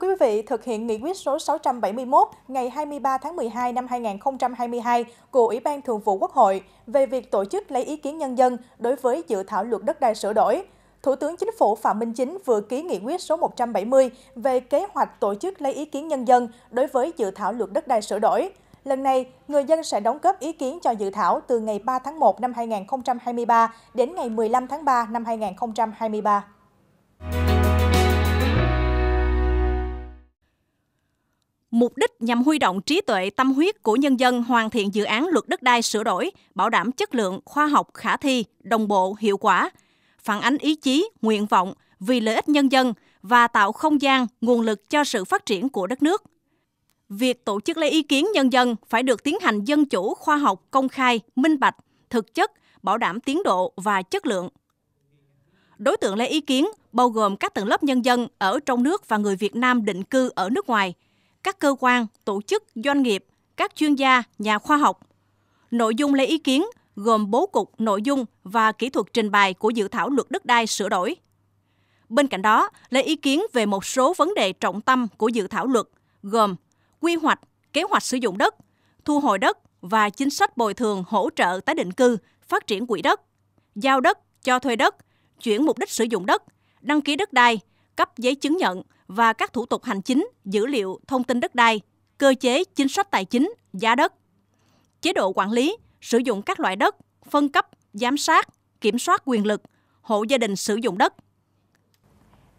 quý vị, thực hiện nghị quyết số 671 ngày 23 tháng 12 năm 2022 của Ủy ban Thường vụ Quốc hội về việc tổ chức lấy ý kiến nhân dân đối với dự thảo luật đất đai sửa đổi, Thủ tướng Chính phủ Phạm Minh Chính vừa ký nghị quyết số 170 về kế hoạch tổ chức lấy ý kiến nhân dân đối với dự thảo luật đất đai sửa đổi. Lần này, người dân sẽ đóng góp ý kiến cho dự thảo từ ngày 3 tháng 1 năm 2023 đến ngày 15 tháng 3 năm 2023. mục đích nhằm huy động trí tuệ tâm huyết của nhân dân hoàn thiện dự án luật đất đai sửa đổi, bảo đảm chất lượng, khoa học, khả thi, đồng bộ, hiệu quả, phản ánh ý chí, nguyện vọng vì lợi ích nhân dân và tạo không gian, nguồn lực cho sự phát triển của đất nước. Việc tổ chức lấy ý kiến nhân dân phải được tiến hành dân chủ, khoa học, công khai, minh bạch, thực chất, bảo đảm tiến độ và chất lượng. Đối tượng lấy ý kiến bao gồm các tầng lớp nhân dân ở trong nước và người Việt Nam định cư ở nước ngoài – các cơ quan, tổ chức, doanh nghiệp, các chuyên gia, nhà khoa học. Nội dung lấy ý kiến gồm bố cục, nội dung và kỹ thuật trình bày của dự thảo luật đất đai sửa đổi. Bên cạnh đó, lấy ý kiến về một số vấn đề trọng tâm của dự thảo luật gồm quy hoạch, kế hoạch sử dụng đất, thu hồi đất và chính sách bồi thường hỗ trợ tái định cư, phát triển quỹ đất, giao đất, cho thuê đất, chuyển mục đích sử dụng đất, đăng ký đất đai, cấp giấy chứng nhận, và các thủ tục hành chính, dữ liệu, thông tin đất đai, cơ chế chính sách tài chính, giá đất, chế độ quản lý, sử dụng các loại đất, phân cấp, giám sát, kiểm soát quyền lực, hộ gia đình sử dụng đất.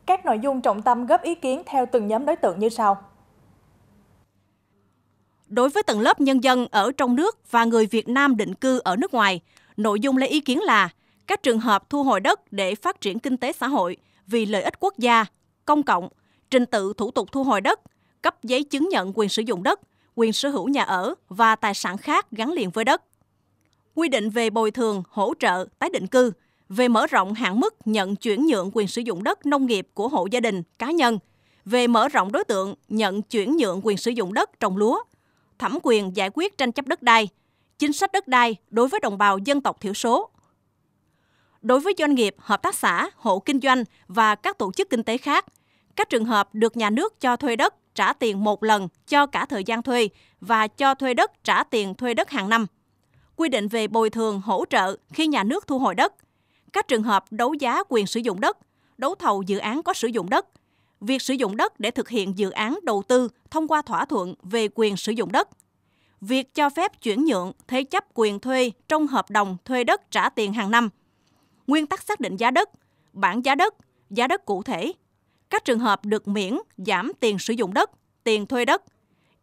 Các nội dung trọng tâm góp ý kiến theo từng nhóm đối tượng như sau. Đối với tầng lớp nhân dân ở trong nước và người Việt Nam định cư ở nước ngoài, nội dung lấy ý kiến là các trường hợp thu hồi đất để phát triển kinh tế xã hội vì lợi ích quốc gia, công cộng trình tự thủ tục thu hồi đất, cấp giấy chứng nhận quyền sử dụng đất, quyền sở hữu nhà ở và tài sản khác gắn liền với đất. Quy định về bồi thường, hỗ trợ, tái định cư, về mở rộng hạn mức nhận chuyển nhượng quyền sử dụng đất nông nghiệp của hộ gia đình, cá nhân, về mở rộng đối tượng nhận chuyển nhượng quyền sử dụng đất trồng lúa, thẩm quyền giải quyết tranh chấp đất đai, chính sách đất đai đối với đồng bào dân tộc thiểu số. Đối với doanh nghiệp, hợp tác xã, hộ kinh doanh và các tổ chức kinh tế khác – các trường hợp được nhà nước cho thuê đất trả tiền một lần cho cả thời gian thuê và cho thuê đất trả tiền thuê đất hàng năm. Quy định về bồi thường hỗ trợ khi nhà nước thu hồi đất. Các trường hợp đấu giá quyền sử dụng đất, đấu thầu dự án có sử dụng đất, việc sử dụng đất để thực hiện dự án đầu tư thông qua thỏa thuận về quyền sử dụng đất. Việc cho phép chuyển nhượng, thế chấp quyền thuê trong hợp đồng thuê đất trả tiền hàng năm. Nguyên tắc xác định giá đất, bản giá đất, giá đất cụ thể, các trường hợp được miễn giảm tiền sử dụng đất, tiền thuê đất,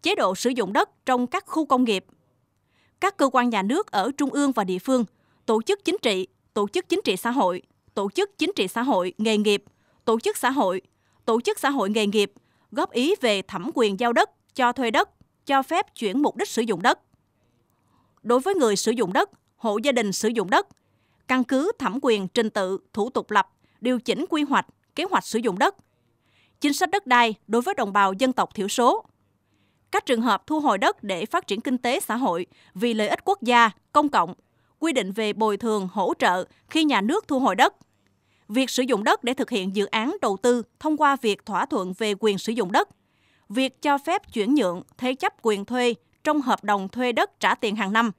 chế độ sử dụng đất trong các khu công nghiệp. Các cơ quan nhà nước ở trung ương và địa phương, tổ chức chính trị, tổ chức chính trị xã hội, tổ chức chính trị xã hội nghề nghiệp, tổ chức xã hội, tổ chức xã hội nghề nghiệp góp ý về thẩm quyền giao đất, cho thuê đất, cho phép chuyển mục đích sử dụng đất. Đối với người sử dụng đất, hộ gia đình sử dụng đất, căn cứ thẩm quyền trình tự, thủ tục lập, điều chỉnh quy hoạch, kế hoạch sử dụng đất, chính sách đất đai đối với đồng bào dân tộc thiểu số. Các trường hợp thu hồi đất để phát triển kinh tế xã hội vì lợi ích quốc gia, công cộng, quy định về bồi thường, hỗ trợ khi nhà nước thu hồi đất. Việc sử dụng đất để thực hiện dự án đầu tư thông qua việc thỏa thuận về quyền sử dụng đất, việc cho phép chuyển nhượng, thế chấp quyền thuê trong hợp đồng thuê đất trả tiền hàng năm.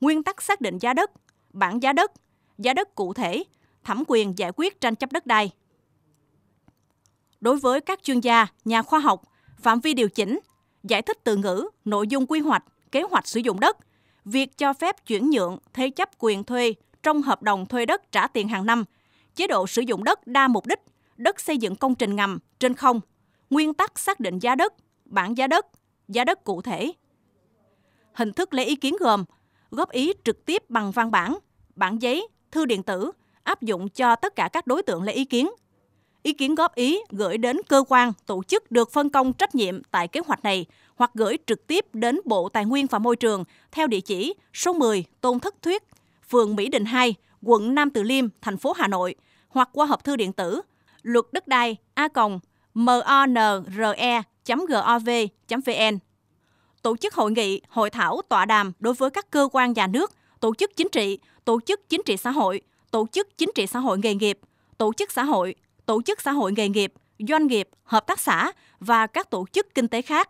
Nguyên tắc xác định giá đất, bản giá đất, giá đất cụ thể, thẩm quyền giải quyết tranh chấp đất đai đối với các chuyên gia, nhà khoa học, phạm vi điều chỉnh, giải thích từ ngữ, nội dung quy hoạch, kế hoạch sử dụng đất, việc cho phép chuyển nhượng, thế chấp quyền thuê trong hợp đồng thuê đất trả tiền hàng năm, chế độ sử dụng đất đa mục đích, đất xây dựng công trình ngầm trên không, nguyên tắc xác định giá đất, bảng giá đất, giá đất cụ thể. Hình thức lấy ý kiến gồm góp ý trực tiếp bằng văn bản, bản giấy, thư điện tử áp dụng cho tất cả các đối tượng lấy ý kiến ý kiến góp ý gửi đến cơ quan, tổ chức được phân công trách nhiệm tại kế hoạch này hoặc gửi trực tiếp đến Bộ Tài nguyên và Môi trường theo địa chỉ số 10 Tôn Thất Thuyết, phường Mỹ Đình 2, quận Nam Từ Liêm, thành phố Hà Nội hoặc qua hộp thư điện tử luật đất đai a monre.gov.vn. E tổ chức hội nghị, hội thảo, tọa đàm đối với các cơ quan nhà nước, tổ chức chính trị, tổ chức chính trị xã hội, tổ chức chính trị xã hội nghề nghiệp, tổ chức xã hội, tổ chức xã hội nghề nghiệp, doanh nghiệp, hợp tác xã và các tổ chức kinh tế khác,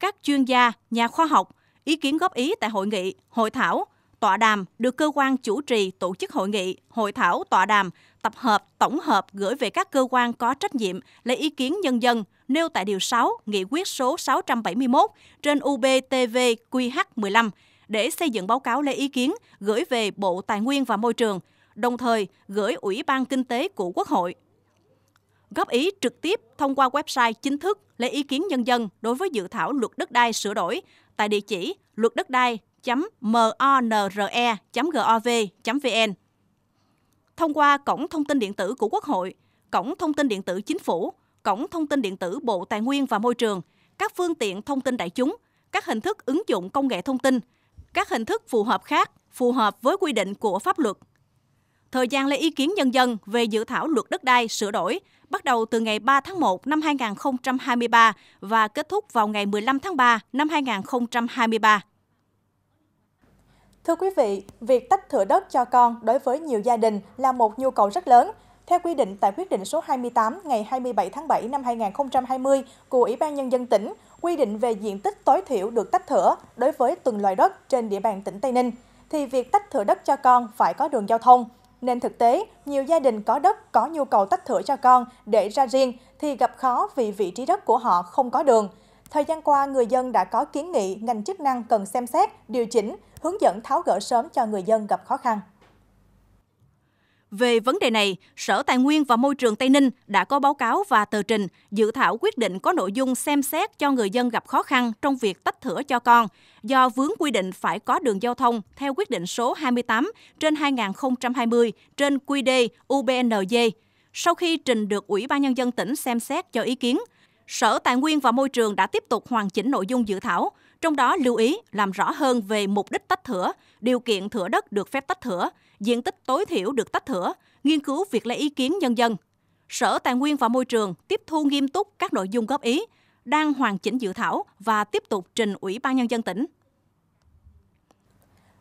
các chuyên gia, nhà khoa học, ý kiến góp ý tại hội nghị, hội thảo, tọa đàm được cơ quan chủ trì tổ chức hội nghị, hội thảo, tọa đàm, tập hợp, tổng hợp gửi về các cơ quan có trách nhiệm lấy ý kiến nhân dân nêu tại Điều 6 Nghị quyết số 671 trên UBTVQH15 để xây dựng báo cáo lấy ý kiến gửi về Bộ Tài nguyên và Môi trường, đồng thời gửi Ủy ban Kinh tế của Quốc hội góp ý trực tiếp thông qua website chính thức lấy ý kiến nhân dân đối với dự thảo luật đất đai sửa đổi tại địa chỉ luật đất đai monre.gov.vn. E thông qua cổng thông tin điện tử của Quốc hội, cổng thông tin điện tử chính phủ, cổng thông tin điện tử Bộ Tài nguyên và Môi trường, các phương tiện thông tin đại chúng, các hình thức ứng dụng công nghệ thông tin, các hình thức phù hợp khác phù hợp với quy định của pháp luật thời gian lấy ý kiến nhân dân về dự thảo luật đất đai sửa đổi bắt đầu từ ngày 3 tháng 1 năm 2023 và kết thúc vào ngày 15 tháng 3 năm 2023. Thưa quý vị, việc tách thửa đất cho con đối với nhiều gia đình là một nhu cầu rất lớn. Theo quy định tại quyết định số 28 ngày 27 tháng 7 năm 2020 của Ủy ban Nhân dân tỉnh, quy định về diện tích tối thiểu được tách thửa đối với từng loại đất trên địa bàn tỉnh Tây Ninh, thì việc tách thửa đất cho con phải có đường giao thông, nên thực tế nhiều gia đình có đất có nhu cầu tách thửa cho con để ra riêng thì gặp khó vì vị trí đất của họ không có đường. Thời gian qua, người dân đã có kiến nghị ngành chức năng cần xem xét, điều chỉnh, hướng dẫn tháo gỡ sớm cho người dân gặp khó khăn. Về vấn đề này, Sở Tài nguyên và Môi trường Tây Ninh đã có báo cáo và tờ trình dự thảo quyết định có nội dung xem xét cho người dân gặp khó khăn trong việc tách thửa cho con do vướng quy định phải có đường giao thông theo quyết định số 28 trên 2020 trên QD UBND. Sau khi trình được Ủy ban Nhân dân tỉnh xem xét cho ý kiến, Sở Tài nguyên và Môi trường đã tiếp tục hoàn chỉnh nội dung dự thảo, trong đó lưu ý làm rõ hơn về mục đích tách thửa, điều kiện thửa đất được phép tách thửa, diện tích tối thiểu được tách thửa, nghiên cứu việc lấy ý kiến nhân dân. Sở Tài nguyên và Môi trường tiếp thu nghiêm túc các nội dung góp ý, đang hoàn chỉnh dự thảo và tiếp tục trình Ủy ban Nhân dân tỉnh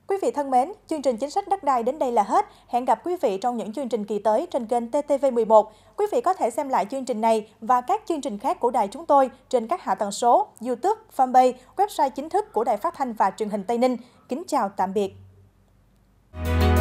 Quý vị thân mến, chương trình chính sách đất đai đến đây là hết. Hẹn gặp quý vị trong những chương trình kỳ tới trên kênh TTV11. Quý vị có thể xem lại chương trình này và các chương trình khác của đài chúng tôi trên các hạ tầng số, YouTube, fanpage, website chính thức của Đài Phát thanh và Truyền hình Tây Ninh. Kính chào tạm biệt.